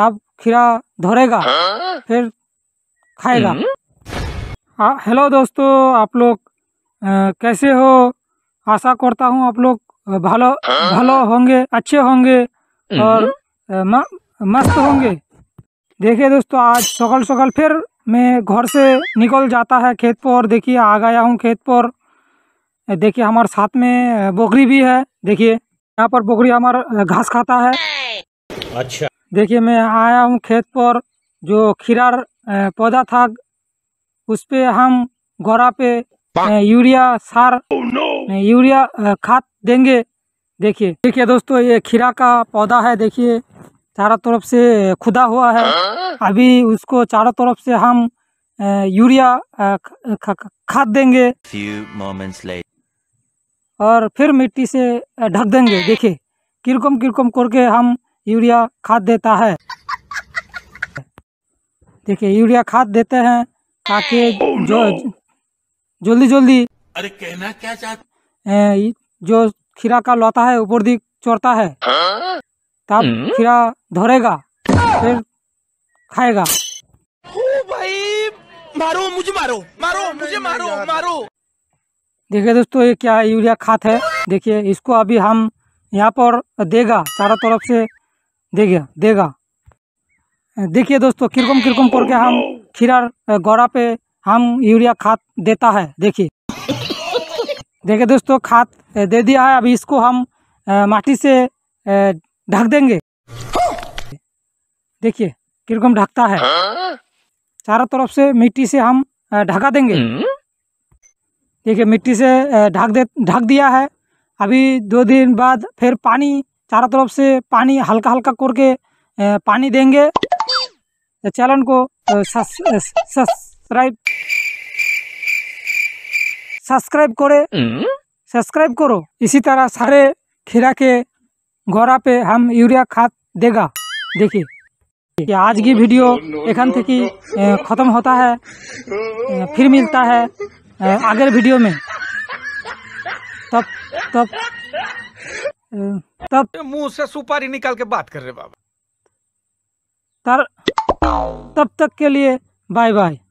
तब खीरा धरेगा फिर खाएगा हेलो दोस्तों आप लोग कैसे हो आशा करता हूँ आप लोग भलो भलो होंगे अच्छे होंगे और मस्त होंगे देखिए दोस्तों आज सकल सकल फिर मैं घर से निकल जाता है खेत पर देखिए आ गया हूँ खेत पर देखिए हमारे साथ में बकरी भी है देखिए यहाँ पर बकरी हमारा घास खाता है अच्छा देखिए मैं आया हूँ खेत पर जो खीरा पौधा था उस पर हम गोरा पे यूरिया सार oh, यूरिया खाद देंगे देखिए देखिए दोस्तों ये खीरा का पौधा है देखिए चारों तरफ से खुदा हुआ है अभी उसको चारों तरफ से हम यूरिया खाद देंगे और फिर मिट्टी से ढक देंगे देखिए किरकम किरकम करके हम यूरिया खाद देता है देखिए यूरिया खाद देते हैं ताकि oh जो जल्दी जल्दी अरे कहना क्या चाहते जो खीरा का लौता है ऊपर दी चोरता है हाँ? तब hmm? खीरा धोरेगा फिर खाएगा भाई मारो मुझे मारो मारो मुझे मारो मारो देखिए दोस्तों ये क्या यूरिया खाद है देखिए इसको अभी हम यहाँ पर देगा चारों तरफ से देखिए देगा देखिए दोस्तों किरकम किरकम करके हम खीरा गोरा पे हम यूरिया खाद देता है देखिए देखिए दोस्तों खाद दे दिया है अभी इसको हम माटी से ढक देंगे देखिए किरकम ढकता है चारों तरफ से मिट्टी से हम ढका देंगे देखिए मिट्टी से ढक दे ढक दिया है अभी दो दिन बाद फिर पानी चारों तरफ से पानी हल्का हल्का करके पानी देंगे चैनल को सब्सक्राइब सब्सक्राइब करे हम्म। सब्सक्राइब करो इसी तरह सारे खीरा के गोरा पे हम यूरिया खाद देगा देखिए आज की वीडियो एखन थे कि ख़त्म होता है फिर मिलता है आगे वीडियो में तब तब तब मुंह से सुपारी निकाल के बात कर रहे बाबा तर तब तक के लिए बाय बाय